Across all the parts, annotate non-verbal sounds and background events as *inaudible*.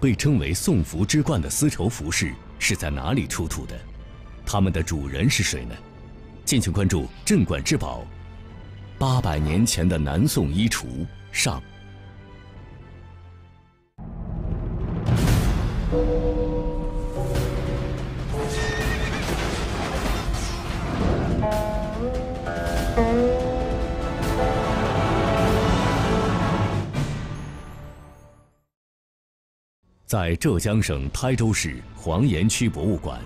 被称为“宋服之冠”的丝绸服饰是在哪里出土的？它们的主人是谁呢？敬请关注《镇馆之宝：八百年前的南宋衣橱》上。在浙江省台州市黄岩区博物馆，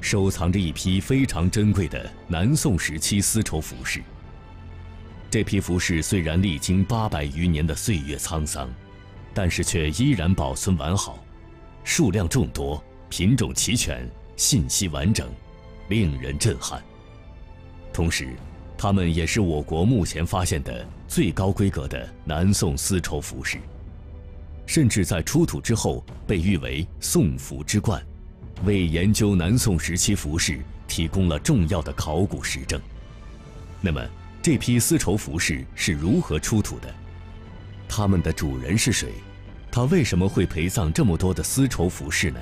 收藏着一批非常珍贵的南宋时期丝绸服饰。这批服饰虽然历经八百余年的岁月沧桑，但是却依然保存完好，数量众多，品种齐全，信息完整，令人震撼。同时，它们也是我国目前发现的最高规格的南宋丝绸服饰。甚至在出土之后被誉为“宋服之冠”，为研究南宋时期服饰提供了重要的考古实证。那么，这批丝绸服饰是如何出土的？它们的主人是谁？他为什么会陪葬这么多的丝绸服饰呢？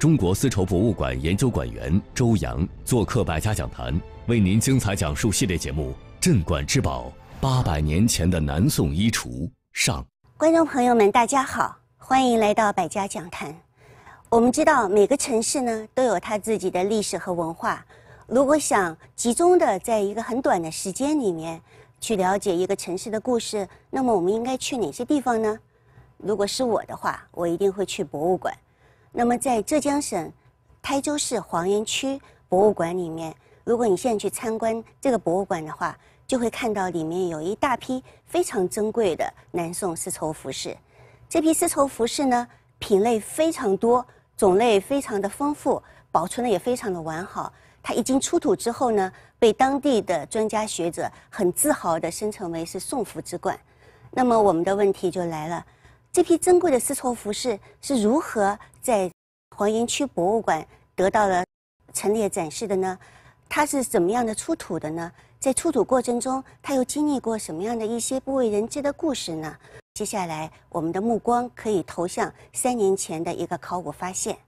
中国丝绸博物馆研究馆员周洋做客百家讲坛，为您精彩讲述系列节目《镇馆之宝：八百年前的南宋衣橱》上。观众朋友们，大家好，欢迎来到百家讲坛。我们知道每个城市呢都有它自己的历史和文化。如果想集中的在一个很短的时间里面去了解一个城市的故事，那么我们应该去哪些地方呢？如果是我的话，我一定会去博物馆。那么在浙江省台州市黄岩区博物馆里面，如果你现在去参观这个博物馆的话。就会看到里面有一大批非常珍贵的南宋丝绸服饰。这批丝绸服饰呢，品类非常多，种类非常的丰富，保存的也非常的完好。它一经出土之后呢，被当地的专家学者很自豪地声称为是宋服之冠。那么我们的问题就来了：这批珍贵的丝绸服饰是如何在黄岩区博物馆得到了陈列展示的呢？它是怎么样的出土的呢？在出土过程中，他又经历过什么样的一些不为人知的故事呢？接下来，我们的目光可以投向三年前的一个考古发现。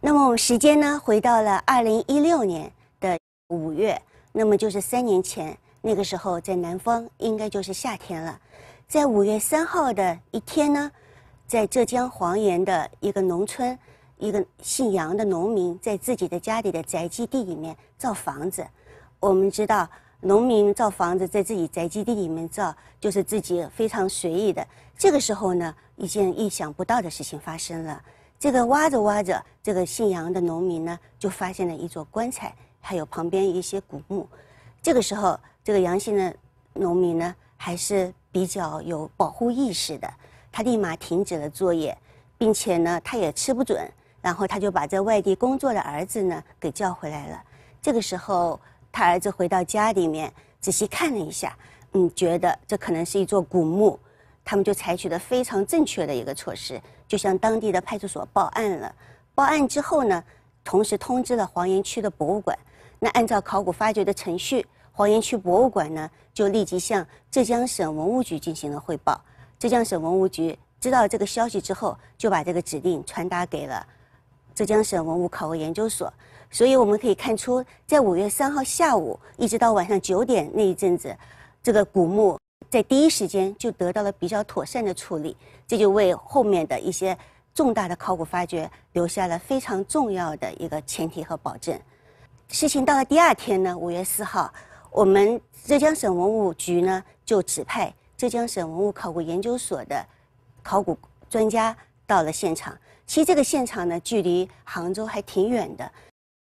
那么，我们时间呢，回到了二零一六年的五月，那么就是三年前，那个时候在南方应该就是夏天了。在五月三号的一天呢，在浙江黄岩的一个农村，一个姓杨的农民在自己的家里的宅基地里面造房子。我们知道，农民造房子在自己宅基地里面造，就是自己非常随意的。这个时候呢，一件意想不到的事情发生了。这个挖着挖着，这个姓杨的农民呢，就发现了一座棺材，还有旁边一些古墓。这个时候，这个杨姓的农民呢，还是比较有保护意识的，他立马停止了作业，并且呢，他也吃不准。然后他就把在外地工作的儿子呢，给叫回来了。这个时候。他儿子回到家里面，仔细看了一下，嗯，觉得这可能是一座古墓，他们就采取了非常正确的一个措施，就向当地的派出所报案了。报案之后呢，同时通知了黄岩区的博物馆。那按照考古发掘的程序，黄岩区博物馆呢，就立即向浙江省文物局进行了汇报。浙江省文物局知道这个消息之后，就把这个指令传达给了浙江省文物考古研究所。所以我们可以看出，在五月三号下午一直到晚上九点那一阵子，这个古墓在第一时间就得到了比较妥善的处理，这就为后面的一些重大的考古发掘留下了非常重要的一个前提和保证。事情到了第二天呢，五月四号，我们浙江省文物局呢就指派浙江省文物考古研究所的考古专家到了现场。其实这个现场呢，距离杭州还挺远的。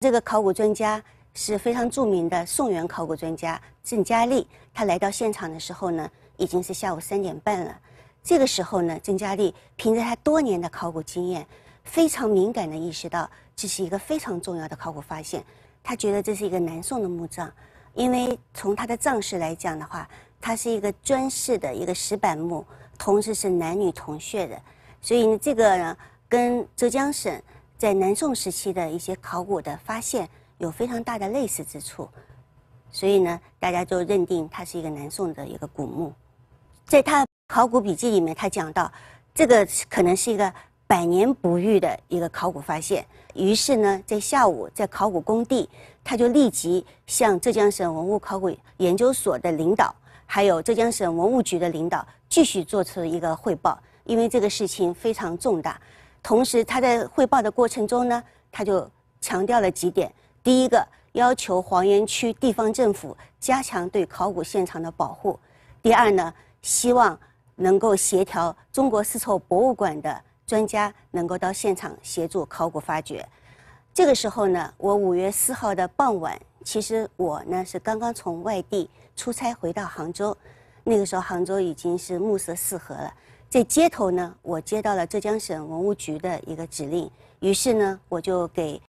这个考古专家是非常著名的宋元考古专家郑佳丽，他来到现场的时候呢，已经是下午三点半了。这个时候呢，郑佳丽凭着他多年的考古经验，非常敏感地意识到这是一个非常重要的考古发现。他觉得这是一个南宋的墓葬，因为从她的葬式来讲的话，它是一个砖式的一个石板墓，同时是男女同穴的，所以呢，这个呢跟浙江省。在南宋时期的一些考古的发现有非常大的类似之处，所以呢，大家就认定它是一个南宋的一个古墓。在他的考古笔记里面，他讲到这个可能是一个百年不遇的一个考古发现。于是呢，在下午在考古工地，他就立即向浙江省文物考古研究所的领导，还有浙江省文物局的领导继续做出一个汇报，因为这个事情非常重大。同时，他在汇报的过程中呢，他就强调了几点：，第一个，要求黄岩区地方政府加强对考古现场的保护；，第二呢，希望能够协调中国丝绸博物馆的专家能够到现场协助考古发掘。这个时候呢，我五月四号的傍晚，其实我呢是刚刚从外地出差回到杭州，那个时候杭州已经是暮色四合了。在街头呢，我接到了浙江省文物局的一个指令，于是呢，我就给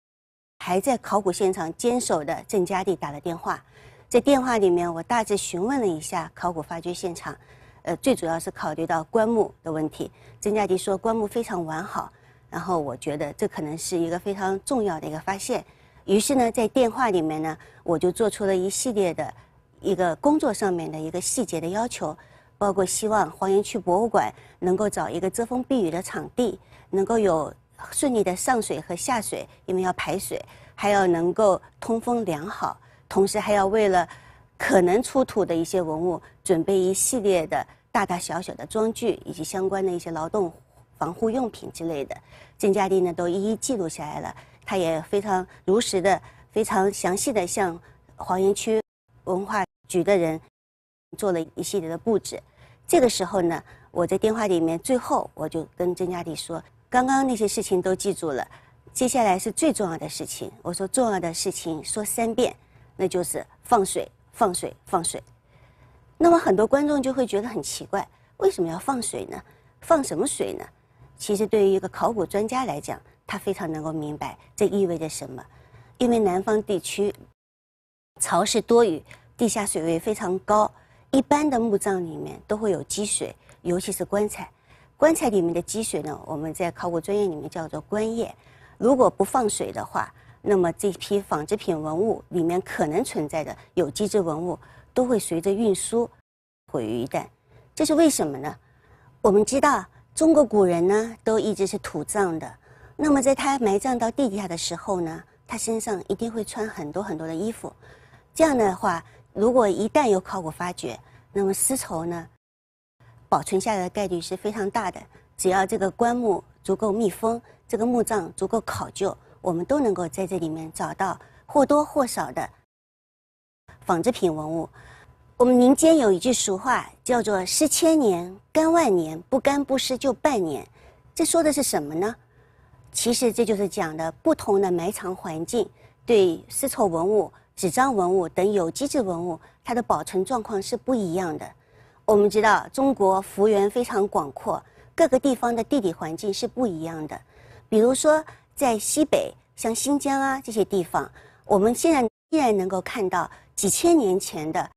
还在考古现场坚守的郑家地打了电话。在电话里面，我大致询问了一下考古发掘现场，呃，最主要是考虑到棺木的问题。郑家地说棺木非常完好，然后我觉得这可能是一个非常重要的一个发现。于是呢，在电话里面呢，我就做出了一系列的一个工作上面的一个细节的要求。包括希望黄岩区博物馆能够找一个遮风避雨的场地，能够有顺利的上水和下水，因为要排水，还要能够通风良好，同时还要为了可能出土的一些文物，准备一系列的大大小小的装具以及相关的一些劳动防护用品之类的。郑家丁呢都一一记录下来了，他也非常如实的、非常详细的向黄岩区文化局的人做了一系列的布置。这个时候呢，我在电话里面最后我就跟曾佳丽说：“刚刚那些事情都记住了，接下来是最重要的事情。我说重要的事情说三遍，那就是放水，放水，放水。”那么很多观众就会觉得很奇怪，为什么要放水呢？放什么水呢？其实对于一个考古专家来讲，他非常能够明白这意味着什么，因为南方地区潮湿多雨，地下水位非常高。一般的墓葬里面都会有积水，尤其是棺材。棺材里面的积水呢，我们在考古专业里面叫做“棺液”。如果不放水的话，那么这批纺织品文物里面可能存在的有机质文物都会随着运输 *laughs* 毁于一旦。这是为什么呢？我们知道，中国古人呢都一直是土葬的。那么在他埋葬到地底下的时候呢，他身上一定会穿很多很多的衣服。这样的话。如果一旦有考古发掘，那么丝绸呢，保存下来的概率是非常大的。只要这个棺木足够密封，这个墓葬足够考究，我们都能够在这里面找到或多或少的纺织品文物。我们民间有一句俗话，叫做“湿千年，干万年，不干不湿就半年”。这说的是什么呢？其实这就是讲的不同的埋藏环境对丝绸文物。纸张、文物等有机质文物，它的保存状况是不一样的。我们知道，中国幅员非常广阔，各个地方的地理环境是不一样的。比如说，在西北，像新疆啊这些地方，我们现在依然能够看到几千年前的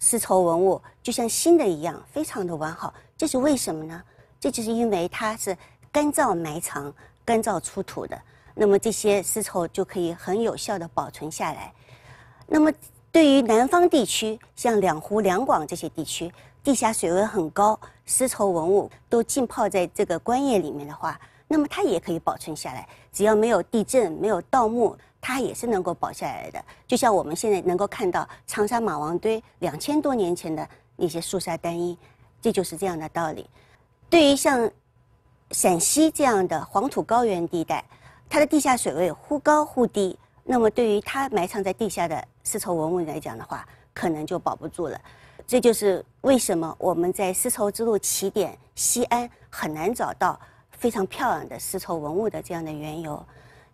丝绸文物，就像新的一样，非常的完好。这是为什么呢？这就是因为它是干燥埋藏、干燥出土的。那么这些丝绸就可以很有效的保存下来。那么对于南方地区，像两湖两广这些地区，地下水位很高，丝绸文物都浸泡在这个官液里面的话，那么它也可以保存下来。只要没有地震、没有盗墓，它也是能够保下来的。就像我们现在能够看到长沙马王堆两千多年前的那些素纱单衣，这就是这样的道理。对于像陕西这样的黄土高原地带，它的地下水位忽高忽低，那么对于它埋藏在地下的丝绸文物来讲的话，可能就保不住了。这就是为什么我们在丝绸之路起点西安很难找到非常漂亮的丝绸文物的这样的缘由。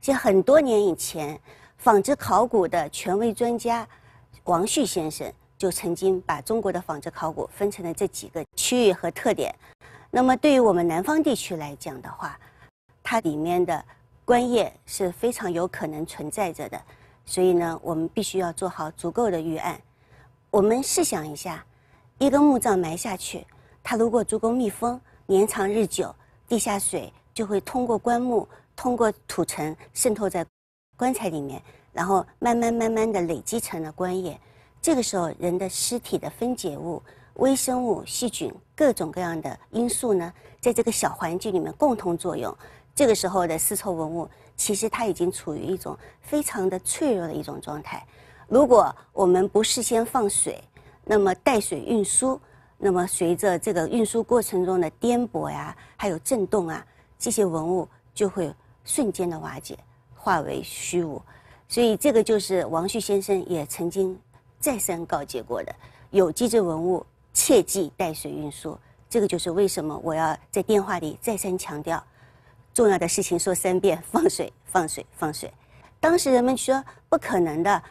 像很多年以前，纺织考古的权威专家王旭先生就曾经把中国的纺织考古分成了这几个区域和特点。那么对于我们南方地区来讲的话，它里面的。棺液是非常有可能存在着的，所以呢，我们必须要做好足够的预案。我们试想一下，一个墓葬埋下去，它如果足够密封，年长日久，地下水就会通过棺木、通过土层渗透在棺材里面，然后慢慢慢慢的累积成了棺液。这个时候，人的尸体的分解物、微生物、细菌各种各样的因素呢，在这个小环境里面共同作用。这个时候的丝绸文物，其实它已经处于一种非常的脆弱的一种状态。如果我们不事先放水，那么带水运输，那么随着这个运输过程中的颠簸呀，还有震动啊，这些文物就会瞬间的瓦解，化为虚无。所以，这个就是王旭先生也曾经再三告诫过的：有机质文物切忌带水运输。这个就是为什么我要在电话里再三强调。重要的事情说三遍，放水，放水，放水。当时人们说不可能的，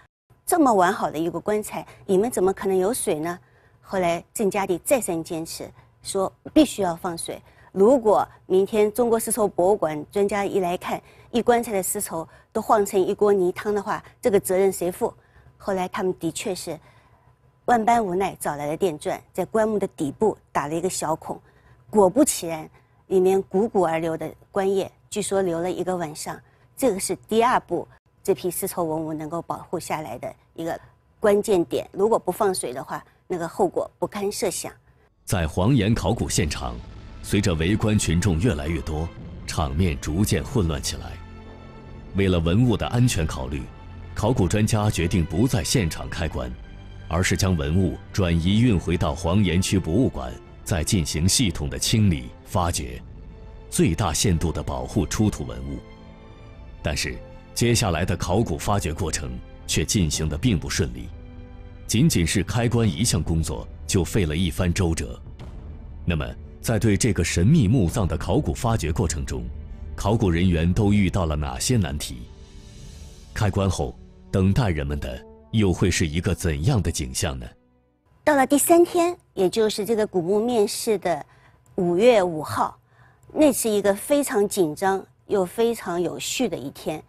这么完好的一个棺材，里面怎么可能有水呢？后来郑家的再三坚持，说必须要放水。如果明天中国丝绸博物馆专家一来看，一棺材的丝绸都晃成一锅泥汤的话，这个责任谁负？后来他们的确是万般无奈，找来了电钻，在棺木的底部打了一个小孔。果不其然。里面汩汩而流的官液，据说流了一个晚上。这个是第二步，这批丝绸文物能够保护下来的一个关键点。如果不放水的话，那个后果不堪设想。在黄岩考古现场，随着围观群众越来越多，场面逐渐混乱起来。为了文物的安全考虑，考古专家决定不在现场开棺，而是将文物转移运回到黄岩区博物馆，再进行系统的清理。发掘，最大限度的保护出土文物，但是接下来的考古发掘过程却进行的并不顺利，仅仅是开棺一项工作就费了一番周折。那么，在对这个神秘墓葬的考古发掘过程中，考古人员都遇到了哪些难题？开棺后，等待人们的又会是一个怎样的景象呢？到了第三天，也就是这个古墓面世的。五月五号，那是一个非常紧张又非常有序的一天。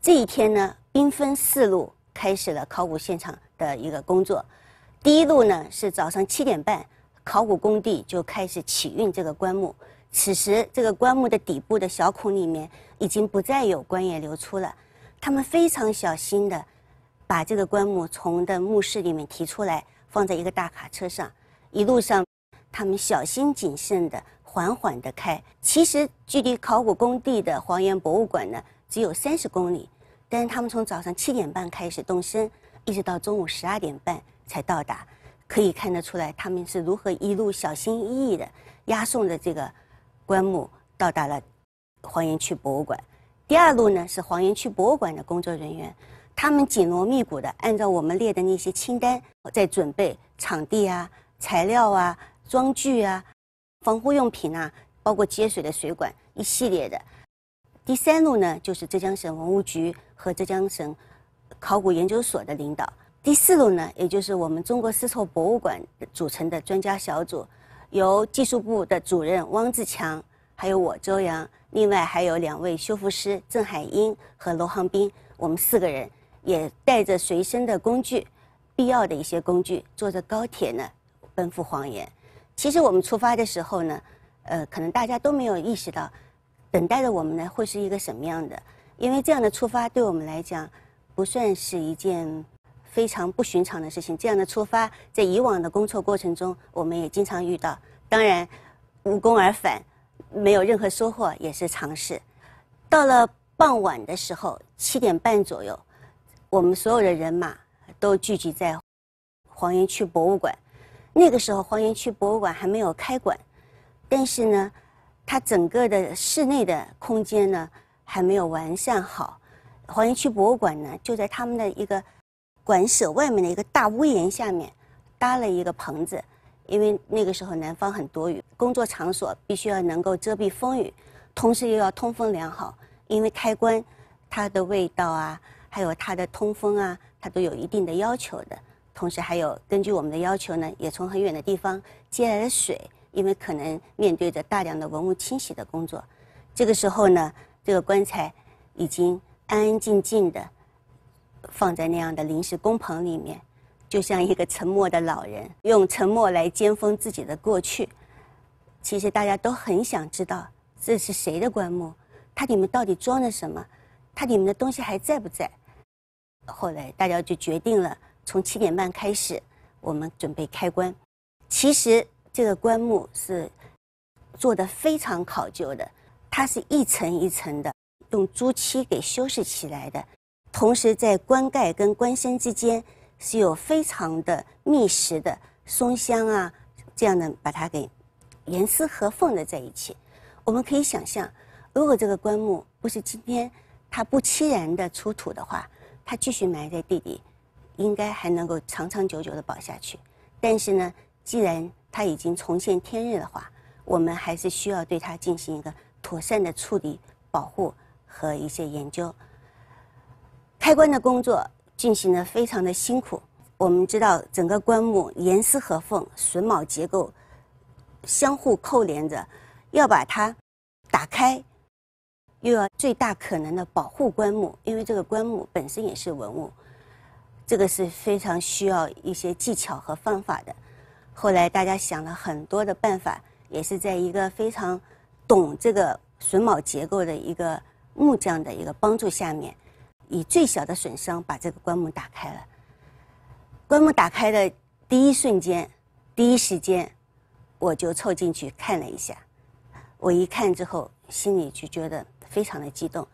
这一天呢，兵分四路开始了考古现场的一个工作。第一路呢，是早上七点半，考古工地就开始起运这个棺木。此时，这个棺木的底部的小孔里面已经不再有棺液流出了。他们非常小心的把这个棺木从的墓室里面提出来，放在一个大卡车上，一路上。他们小心谨慎的，缓缓的开。其实距离考古工地的黄岩博物馆呢，只有三十公里，但是他们从早上七点半开始动身，一直到中午十二点半才到达。可以看得出来，他们是如何一路小心翼翼的押送着这个棺木到达了黄岩区博物馆。第二路呢，是黄岩区博物馆的工作人员，他们紧锣密鼓的按照我们列的那些清单在准备场地啊、材料啊。装具啊，防护用品啊，包括接水的水管，一系列的。第三路呢，就是浙江省文物局和浙江省考古研究所的领导。第四路呢，也就是我们中国丝绸博物馆组成的专家小组，由技术部的主任汪志强，还有我周洋，另外还有两位修复师郑海英和罗航斌，我们四个人也带着随身的工具，必要的一些工具，坐着高铁呢，奔赴黄岩。其实我们出发的时候呢，呃，可能大家都没有意识到，等待着我们呢会是一个什么样的。因为这样的出发对我们来讲不算是一件非常不寻常的事情。这样的出发在以往的工作过程中，我们也经常遇到。当然，无功而返，没有任何收获也是常事。到了傍晚的时候，七点半左右，我们所有的人马都聚集在黄岩区博物馆。那个时候，黄岩区博物馆还没有开馆，但是呢，它整个的室内的空间呢还没有完善好。黄岩区博物馆呢就在他们的一个馆舍外面的一个大屋檐下面搭了一个棚子，因为那个时候南方很多雨，工作场所必须要能够遮蔽风雨，同时又要通风良好，因为开关它的味道啊，还有它的通风啊，它都有一定的要求的。同时还有根据我们的要求呢，也从很远的地方接来的水，因为可能面对着大量的文物清洗的工作。这个时候呢，这个棺材已经安安静静的放在那样的临时工棚里面，就像一个沉默的老人，用沉默来缄封自己的过去。其实大家都很想知道这是谁的棺木，它里面到底装着什么，它里面的东西还在不在？后来大家就决定了。从七点半开始，我们准备开棺。其实这个棺木是做的非常考究的，它是一层一层的用朱漆给修饰起来的。同时，在棺盖跟棺身之间是有非常的密实的松香啊，这样的把它给严丝合缝的在一起。我们可以想象，如果这个棺木不是今天它不期然的出土的话，它继续埋在地底。应该还能够长长久久的保下去，但是呢，既然它已经重现天日的话，我们还是需要对它进行一个妥善的处理、保护和一些研究。开棺的工作进行的非常的辛苦，我们知道整个棺木严丝合缝、榫卯结构相互扣连着，要把它打开，又要最大可能的保护棺木，因为这个棺木本身也是文物。这个是非常需要一些技巧和方法的。后来大家想了很多的办法，也是在一个非常懂这个榫卯结构的一个木匠的一个帮助下面，以最小的损伤把这个棺木打开了。棺木打开的第一瞬间，第一时间，我就凑进去看了一下。我一看之后，心里就觉得非常的激动，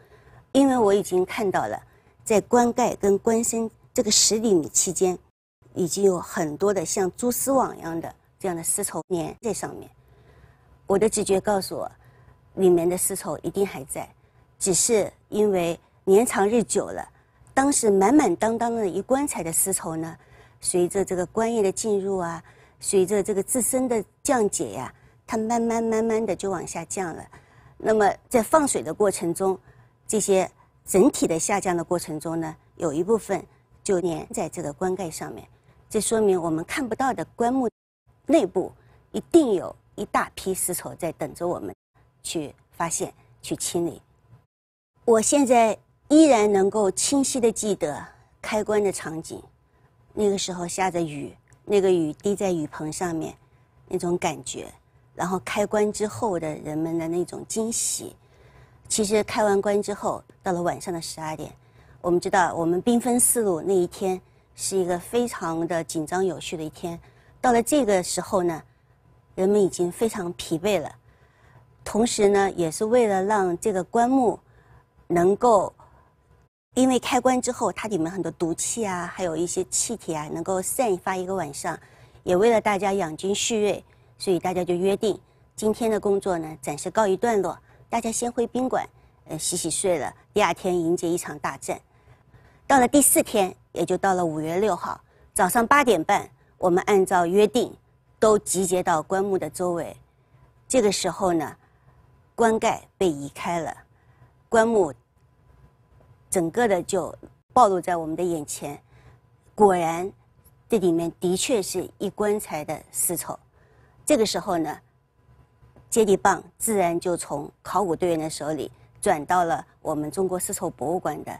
因为我已经看到了在棺盖跟棺身。这个十厘米期间，已经有很多的像蛛丝网一样的这样的丝绸粘在上面。我的直觉告诉我，里面的丝绸一定还在，只是因为年长日久了，当时满满当当的一棺材的丝绸呢，随着这个棺液的进入啊，随着这个自身的降解呀，它慢慢慢慢的就往下降了。那么在放水的过程中，这些整体的下降的过程中呢，有一部分。就粘在这个棺盖上面，这说明我们看不到的棺木内部一定有一大批丝绸在等着我们去发现、去清理。我现在依然能够清晰的记得开棺的场景，那个时候下着雨，那个雨滴在雨棚上面那种感觉，然后开棺之后的人们的那种惊喜。其实开完棺之后，到了晚上的十二点。我们知道，我们兵分四路那一天是一个非常的紧张有序的一天。到了这个时候呢，人们已经非常疲惫了，同时呢，也是为了让这个棺木能够，因为开棺之后，它里面很多毒气啊，还有一些气体啊，能够散发一个晚上，也为了大家养精蓄锐，所以大家就约定，今天的工作呢，暂时告一段落，大家先回宾馆，呃，洗洗睡了，第二天迎接一场大战。到了第四天，也就到了五月六号早上八点半，我们按照约定，都集结到棺木的周围。这个时候呢，棺盖被移开了，棺木整个的就暴露在我们的眼前。果然，这里面的确是一棺材的丝绸。这个时候呢，接力棒自然就从考古队员的手里转到了我们中国丝绸博物馆的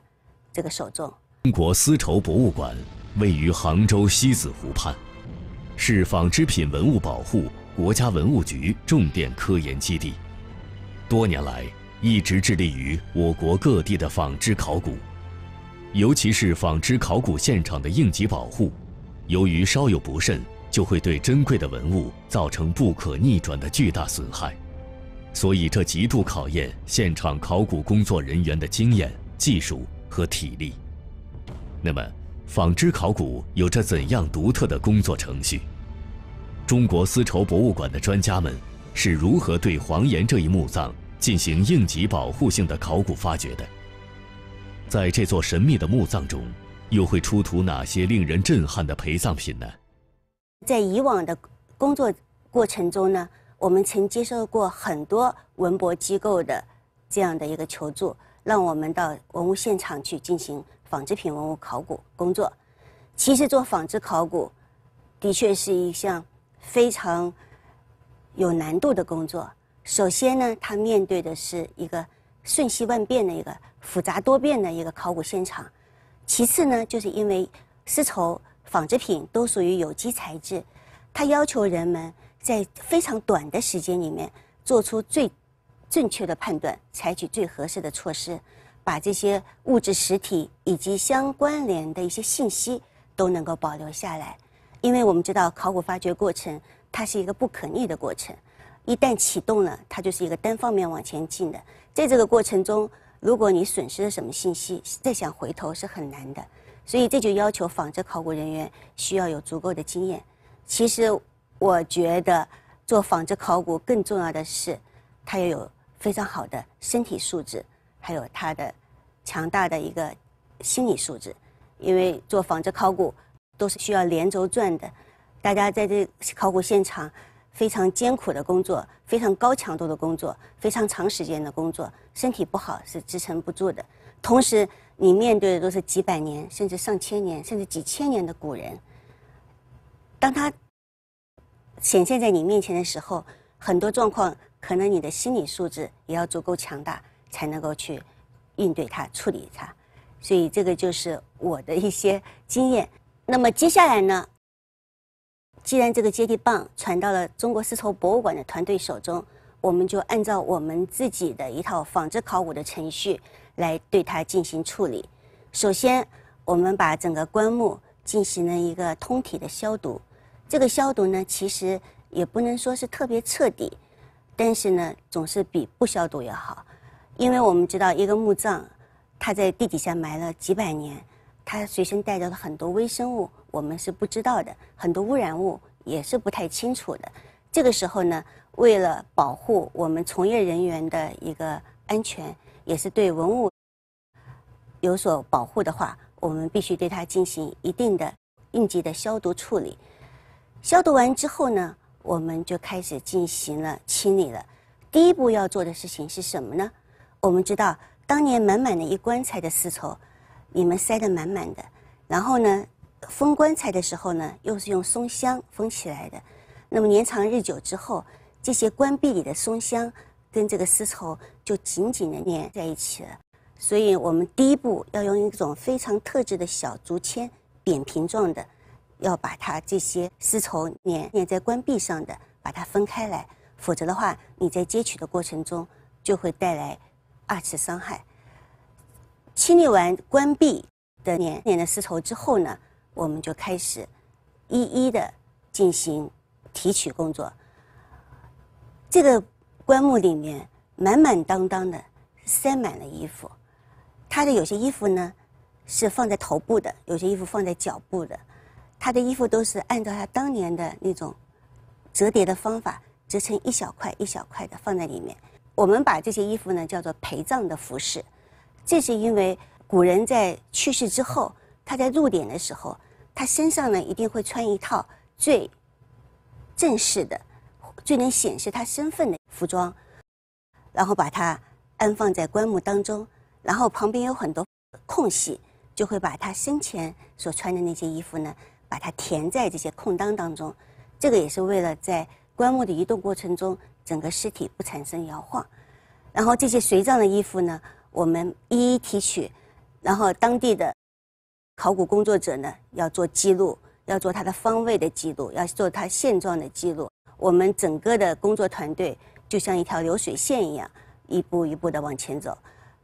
这个手中。中国丝绸博物馆位于杭州西子湖畔，是纺织品文物保护国家文物局重点科研基地。多年来，一直致力于我国各地的纺织考古，尤其是纺织考古现场的应急保护。由于稍有不慎，就会对珍贵的文物造成不可逆转的巨大损害，所以这极度考验现场考古工作人员的经验、技术和体力。那么，纺织考古有着怎样独特的工作程序？中国丝绸博物馆的专家们是如何对黄岩这一墓葬进行应急保护性的考古发掘的？在这座神秘的墓葬中，又会出土哪些令人震撼的陪葬品呢？在以往的工作过程中呢，我们曾接受过很多文博机构的这样的一个求助，让我们到文物现场去进行。纺织品文物考古工作，其实做纺织考古的确是一项非常有难度的工作。首先呢，它面对的是一个瞬息万变的一个复杂多变的一个考古现场；其次呢，就是因为丝绸纺织品都属于有机材质，它要求人们在非常短的时间里面做出最正确的判断，采取最合适的措施。把这些物质实体以及相关联的一些信息都能够保留下来，因为我们知道考古发掘过程它是一个不可逆的过程，一旦启动了，它就是一个单方面往前进的。在这个过程中，如果你损失了什么信息，再想回头是很难的。所以这就要求仿制考古人员需要有足够的经验。其实我觉得做仿制考古更重要的是，他要有非常好的身体素质。还有他的强大的一个心理素质，因为做纺织考古都是需要连轴转的，大家在这考古现场非常艰苦的工作，非常高强度的工作，非常长时间的工作，身体不好是支撑不住的。同时，你面对的都是几百年，甚至上千年，甚至几千年的古人，当他显现在你面前的时候，很多状况可能你的心理素质也要足够强大。才能够去应对它、处理它，所以这个就是我的一些经验。那么接下来呢？既然这个接地棒传到了中国丝绸博物馆的团队手中，我们就按照我们自己的一套纺织考古的程序来对它进行处理。首先，我们把整个棺木进行了一个通体的消毒。这个消毒呢，其实也不能说是特别彻底，但是呢，总是比不消毒要好。因为我们知道，一个墓葬，它在地底下埋了几百年，它随身带着的很多微生物，我们是不知道的，很多污染物也是不太清楚的。这个时候呢，为了保护我们从业人员的一个安全，也是对文物有所保护的话，我们必须对它进行一定的应急的消毒处理。消毒完之后呢，我们就开始进行了清理了。第一步要做的事情是什么呢？我们知道，当年满满的一棺材的丝绸，你们塞得满满的。然后呢，封棺材的时候呢，又是用松香封起来的。那么年长日久之后，这些棺壁里的松香跟这个丝绸就紧紧的粘在一起了。所以我们第一步要用一种非常特制的小竹签，扁平状的，要把它这些丝绸粘粘在棺壁上的，把它分开来。否则的话，你在揭取的过程中就会带来。二次伤害，清理完关闭的年年的丝绸之后呢，我们就开始一一的进行提取工作。这个棺木里面满满当当的塞满了衣服，他的有些衣服呢是放在头部的，有些衣服放在脚部的，他的衣服都是按照他当年的那种折叠的方法，折成一小块一小块的放在里面。我们把这些衣服呢叫做陪葬的服饰，这是因为古人在去世之后，他在入殓的时候，他身上呢一定会穿一套最正式的、最能显示他身份的服装，然后把它安放在棺木当中，然后旁边有很多空隙，就会把他生前所穿的那些衣服呢，把它填在这些空当当中，这个也是为了在。棺木的移动过程中，整个尸体不产生摇晃。然后这些随葬的衣服呢，我们一一提取。然后当地的考古工作者呢，要做记录，要做它的方位的记录，要做它现状的记录。我们整个的工作团队就像一条流水线一样，一步一步的往前走。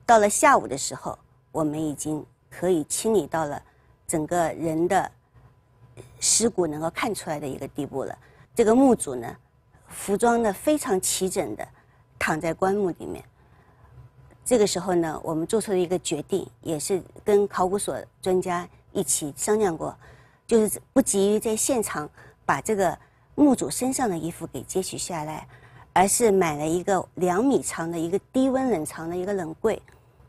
到了下午的时候，我们已经可以清理到了整个人的尸骨能够看出来的一个地步了。这个墓主呢？服装呢非常齐整的躺在棺木里面。这个时候呢，我们做出了一个决定，也是跟考古所专家一起商量过，就是不急于在现场把这个墓主身上的衣服给揭取下来，而是买了一个两米长的一个低温冷藏的一个冷柜，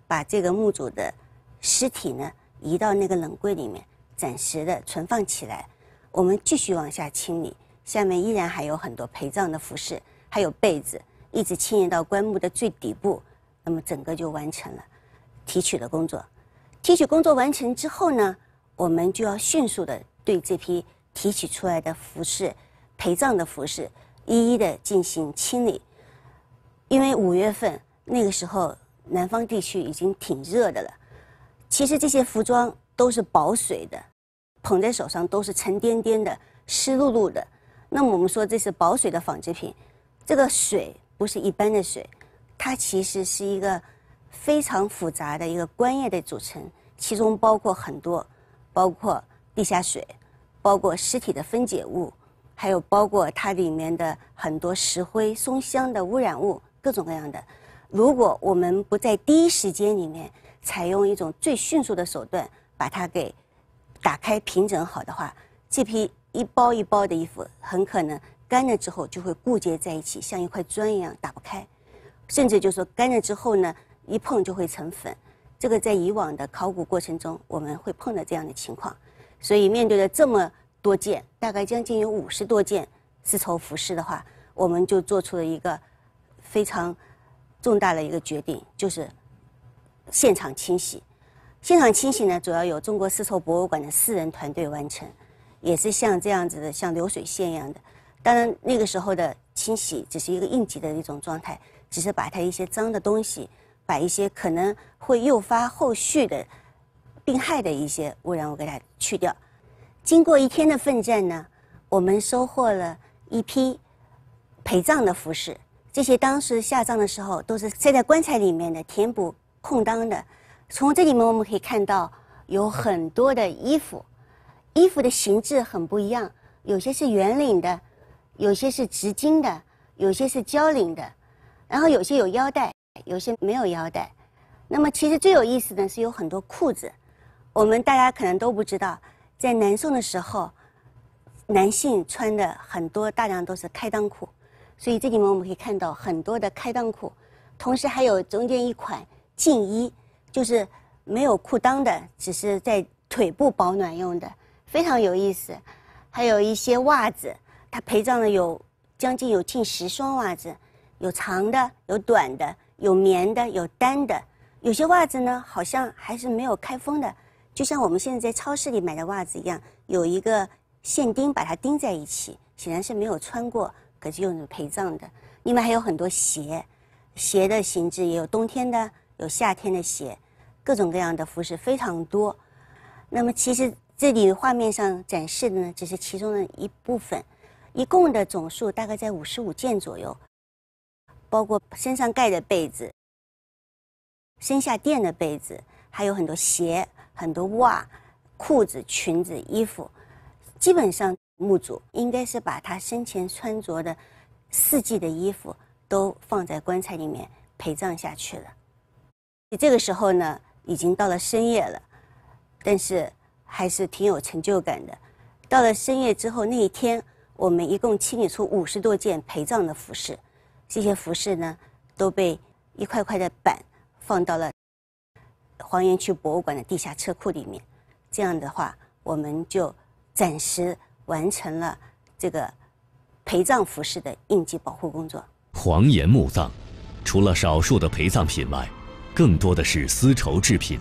把这个墓主的尸体呢移到那个冷柜里面，暂时的存放起来，我们继续往下清理。下面依然还有很多陪葬的服饰，还有被子，一直迁移到棺木的最底部，那么整个就完成了提取的工作。提取工作完成之后呢，我们就要迅速的对这批提取出来的服饰、陪葬的服饰一一的进行清理。因为五月份那个时候南方地区已经挺热的了，其实这些服装都是保水的，捧在手上都是沉甸甸的、湿漉漉的。那么我们说这是保水的纺织品，这个水不是一般的水，它其实是一个非常复杂的一个官液的组成，其中包括很多，包括地下水，包括尸体的分解物，还有包括它里面的很多石灰、松香的污染物，各种各样的。如果我们不在第一时间里面采用一种最迅速的手段把它给打开平整好的话，这批。一包一包的衣服，很可能干了之后就会固结在一起，像一块砖一样打不开；甚至就是说，干了之后呢，一碰就会成粉。这个在以往的考古过程中，我们会碰到这样的情况。所以，面对了这么多件，大概将近有五十多件丝绸服饰的话，我们就做出了一个非常重大的一个决定，就是现场清洗。现场清洗呢，主要由中国丝绸博物馆的四人团队完成。也是像这样子的，像流水线一样的。当然，那个时候的清洗只是一个应急的一种状态，只是把它一些脏的东西，把一些可能会诱发后续的病害的一些污染，物给它去掉。经过一天的奋战呢，我们收获了一批陪葬的服饰。这些当时下葬的时候都是塞在棺材里面的，填补空当的。从这里面我们可以看到有很多的衣服。衣服的形制很不一样，有些是圆领的，有些是直襟的，有些是交领的，然后有些有腰带，有些没有腰带。那么，其实最有意思的是有很多裤子。我们大家可能都不知道，在南宋的时候，男性穿的很多大量都是开裆裤，所以这里面我们可以看到很多的开裆裤。同时，还有中间一款净衣，就是没有裤裆的，只是在腿部保暖用的。非常有意思，还有一些袜子，他陪葬的有将近有近十双袜子，有长的，有短的，有棉的，有单的，有些袜子呢好像还是没有开封的，就像我们现在在超市里买的袜子一样，有一个线钉把它钉在一起，显然是没有穿过，可是用陪葬的。另外还有很多鞋，鞋的形制也有冬天的，有夏天的鞋，各种各样的服饰非常多。那么其实。这里画面上展示的呢，只是其中的一部分，一共的总数大概在五十五件左右，包括身上盖的被子、身下垫的被子，还有很多鞋、很多袜、裤子、裙子、衣服，基本上墓主应该是把他生前穿着的四季的衣服都放在棺材里面陪葬下去了。这个时候呢，已经到了深夜了，但是。还是挺有成就感的。到了深夜之后，那一天我们一共清理出五十多件陪葬的服饰，这些服饰呢都被一块块的板放到了黄岩区博物馆的地下车库里面。这样的话，我们就暂时完成了这个陪葬服饰的应急保护工作。黄岩墓葬，除了少数的陪葬品外，更多的是丝绸制品。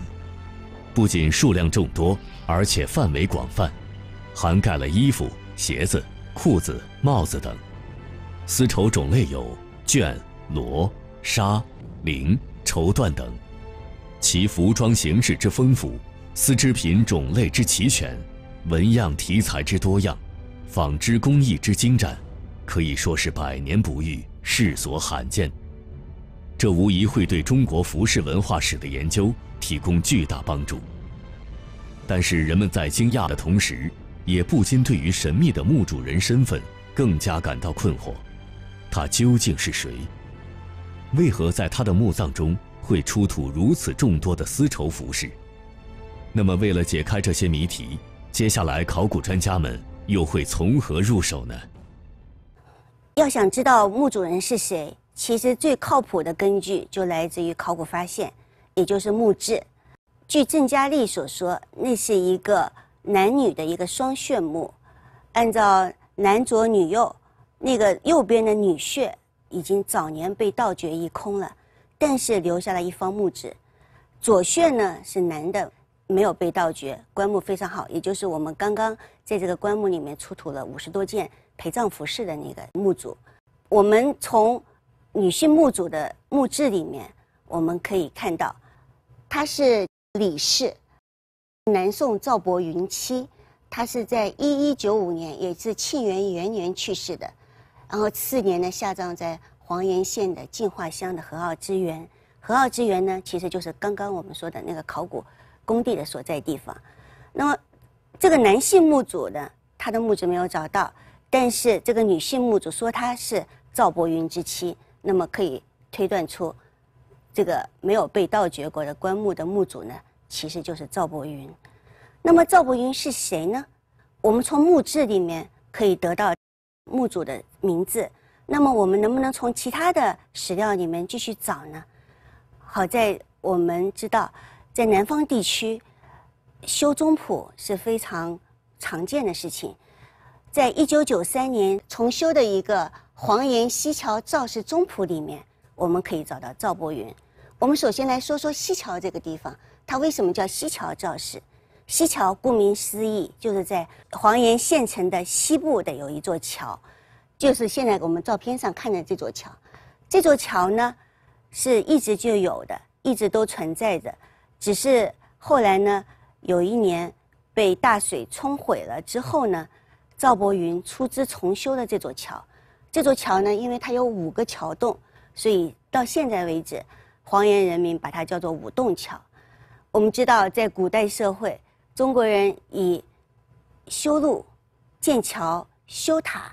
不仅数量众多，而且范围广泛，涵盖了衣服、鞋子、裤子、帽子等。丝绸种类有绢、罗、纱、绫、绸缎等。其服装形式之丰富，丝织品种类之齐全，纹样题材之多样，纺织工艺之精湛，可以说是百年不遇、世所罕见。这无疑会对中国服饰文化史的研究。提供巨大帮助。但是，人们在惊讶的同时，也不禁对于神秘的墓主人身份更加感到困惑：他究竟是谁？为何在他的墓葬中会出土如此众多的丝绸服饰？那么，为了解开这些谜题，接下来考古专家们又会从何入手呢？要想知道墓主人是谁，其实最靠谱的根据就来自于考古发现。也就是墓志，据郑佳丽所说，那是一个男女的一个双穴墓，按照男左女右，那个右边的女穴已经早年被盗掘一空了，但是留下了一方墓志，左穴呢是男的，没有被盗掘，棺木非常好，也就是我们刚刚在这个棺木里面出土了五十多件陪葬服饰的那个墓主，我们从女性墓主的墓志里面，我们可以看到。她是李氏，南宋赵伯云妻。她是在一一九五年，也是庆元元年去世的。然后次年呢，下葬在黄岩县的进化乡的河奥之园。河奥之园呢，其实就是刚刚我们说的那个考古工地的所在地方。那么，这个男性墓主呢，他的墓志没有找到，但是这个女性墓主说她是赵伯云之妻，那么可以推断出。这个没有被盗掘过的棺木的墓主呢，其实就是赵伯云。那么赵伯云是谁呢？我们从墓志里面可以得到墓主的名字。那么我们能不能从其他的史料里面继续找呢？好在我们知道，在南方地区修宗谱是非常常见的事情。在1993年重修的一个黄岩西桥赵氏宗谱里面。我们可以找到赵伯云。我们首先来说说西桥这个地方，它为什么叫西桥赵氏？西桥顾名思义，就是在黄岩县城的西部的有一座桥，就是现在我们照片上看的这座桥。这座桥呢，是一直就有的，一直都存在着，只是后来呢，有一年被大水冲毁了之后呢，赵伯云出资重修的这座桥。这座桥呢，因为它有五个桥洞。所以到现在为止，黄岩人民把它叫做五洞桥。我们知道，在古代社会，中国人以修路、建桥、修塔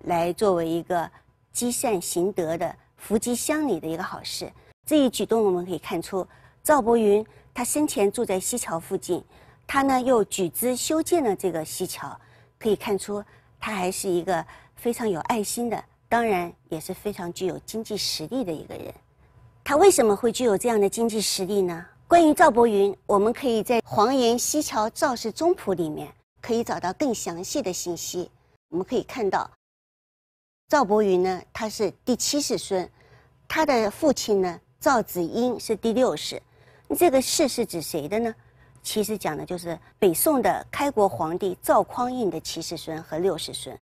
来作为一个积善行德的、福积乡里的一个好事。这一举动，我们可以看出，赵伯云他生前住在西桥附近，他呢又举资修建了这个西桥，可以看出他还是一个非常有爱心的。当然也是非常具有经济实力的一个人。他为什么会具有这样的经济实力呢？关于赵伯云，我们可以在《黄岩西桥赵氏宗谱》里面可以找到更详细的信息。我们可以看到，赵伯云呢，他是第七世孙，他的父亲呢赵子婴是第六世。这个世是指谁的呢？其实讲的就是北宋的开国皇帝赵匡胤的七世孙和六世孙。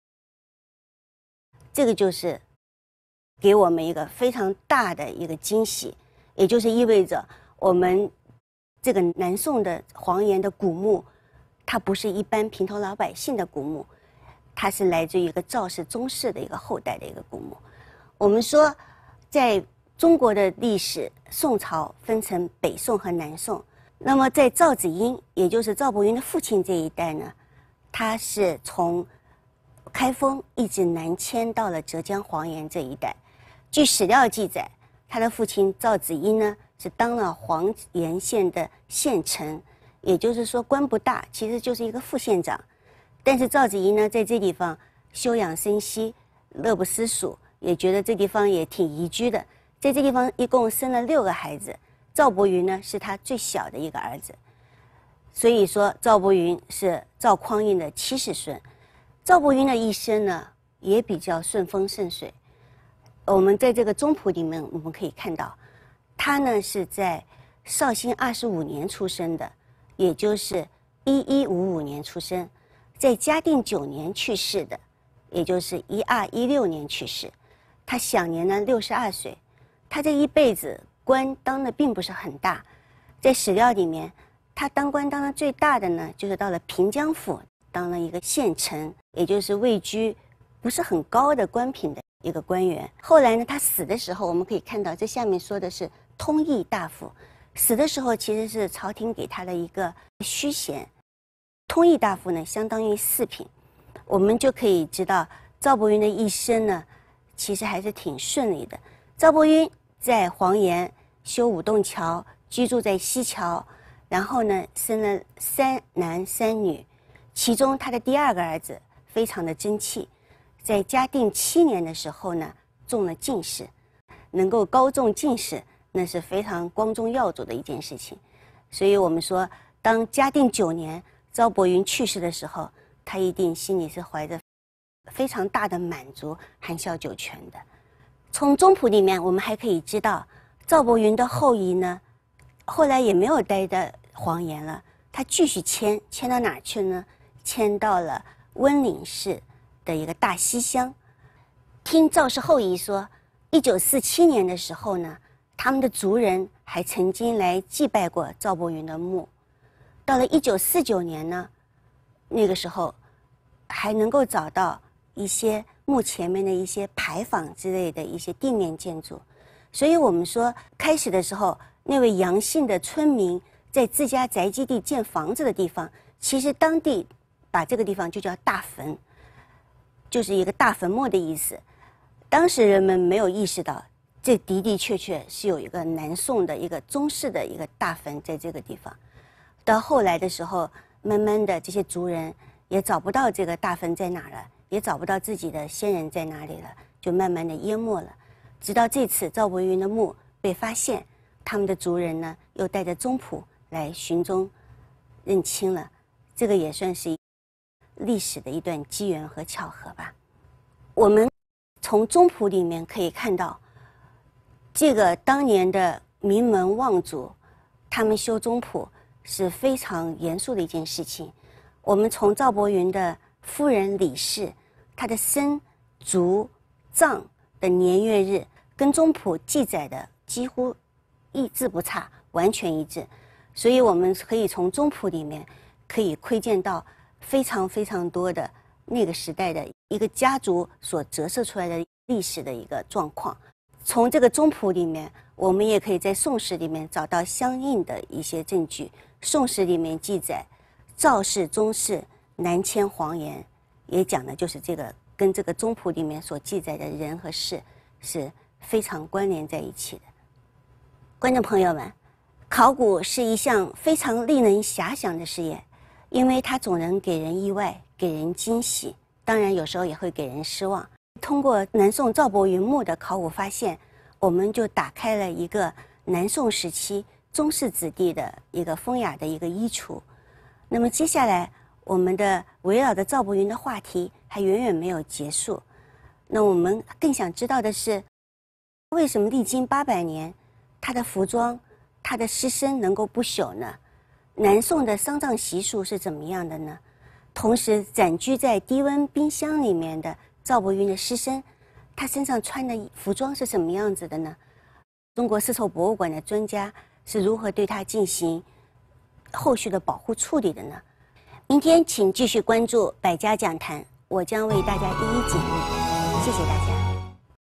这个就是给我们一个非常大的一个惊喜，也就是意味着我们这个南宋的黄岩的古墓，它不是一般平头老百姓的古墓，它是来自于一个赵氏宗室的一个后代的一个古墓。我们说，在中国的历史，宋朝分成北宋和南宋。那么在赵子英，也就是赵伯云的父亲这一代呢，他是从。开封一直南迁到了浙江黄岩这一带。据史料记载，他的父亲赵子英呢是当了黄岩县的县丞，也就是说官不大，其实就是一个副县长。但是赵子英呢在这地方休养生息，乐不思蜀，也觉得这地方也挺宜居的。在这地方一共生了六个孩子，赵伯云呢是他最小的一个儿子。所以说，赵伯云是赵匡胤的七世孙。赵伯云的一生呢，也比较顺风顺水。我们在这个宗谱里面，我们可以看到，他呢是在绍兴二十五年出生的，也就是一一五五年出生，在嘉定九年去世的，也就是一二一六年去世。他享年呢六十二岁。他这一辈子官当的并不是很大，在史料里面，他当官当的最大的呢，就是到了平江府。当了一个县丞，也就是位居不是很高的官品的一个官员。后来呢，他死的时候，我们可以看到这下面说的是通义大夫，死的时候其实是朝廷给他的一个虚衔。通义大夫呢，相当于四品。我们就可以知道，赵伯云的一生呢，其实还是挺顺利的。赵伯云在黄岩修五洞桥，居住在西桥，然后呢，生了三男三女。其中，他的第二个儿子非常的争气，在嘉定七年的时候呢，中了进士，能够高中进士，那是非常光宗耀祖的一件事情。所以，我们说，当嘉定九年赵伯云去世的时候，他一定心里是怀着非常大的满足，含笑九泉的。从宗谱里面，我们还可以知道，赵伯云的后裔呢，后来也没有待在黄岩了，他继续迁，迁到哪去呢？迁到了温岭市的一个大西乡。听赵氏后裔说，一九四七年的时候呢，他们的族人还曾经来祭拜过赵伯云的墓。到了一九四九年呢，那个时候还能够找到一些墓前面的一些牌坊之类的一些地面建筑。所以我们说，开始的时候那位杨姓的村民在自家宅基地建房子的地方，其实当地。把这个地方就叫大坟，就是一个大坟墓的意思。当时人们没有意识到，这的的确确是有一个南宋的一个宗室的一个大坟在这个地方。到后来的时候，慢慢的这些族人也找不到这个大坟在哪儿了，也找不到自己的先人在哪里了，就慢慢的淹没了。直到这次赵伯云的墓被发现，他们的族人呢又带着宗谱来寻宗认亲了，这个也算是。历史的一段机缘和巧合吧。我们从宗谱里面可以看到，这个当年的名门望族，他们修宗谱是非常严肃的一件事情。我们从赵伯云的夫人李氏，她的生、卒、葬的年月日，跟宗谱记载的几乎一字不差，完全一致。所以我们可以从宗谱里面可以窥见到。非常非常多的那个时代的一个家族所折射出来的历史的一个状况，从这个宗谱里面，我们也可以在《宋史》里面找到相应的一些证据，《宋史》里面记载赵氏宗室南迁黄岩，也讲的就是这个跟这个宗谱里面所记载的人和事是非常关联在一起的。观众朋友们，考古是一项非常令人遐想的事业。因为它总能给人意外，给人惊喜，当然有时候也会给人失望。通过南宋赵伯云墓的考古发现，我们就打开了一个南宋时期宗室子弟的一个风雅的一个衣橱。那么接下来，我们的围绕着赵伯云的话题还远远没有结束。那我们更想知道的是，为什么历经八百年，他的服装、他的尸身能够不朽呢？南宋的丧葬习俗是怎么样的呢？同时，暂居在低温冰箱里面的赵伯云的尸身，他身上穿的服装是什么样子的呢？中国丝绸博物馆的专家是如何对他进行后续的保护处理的呢？明天请继续关注《百家讲坛》，我将为大家一一解密。谢谢大家。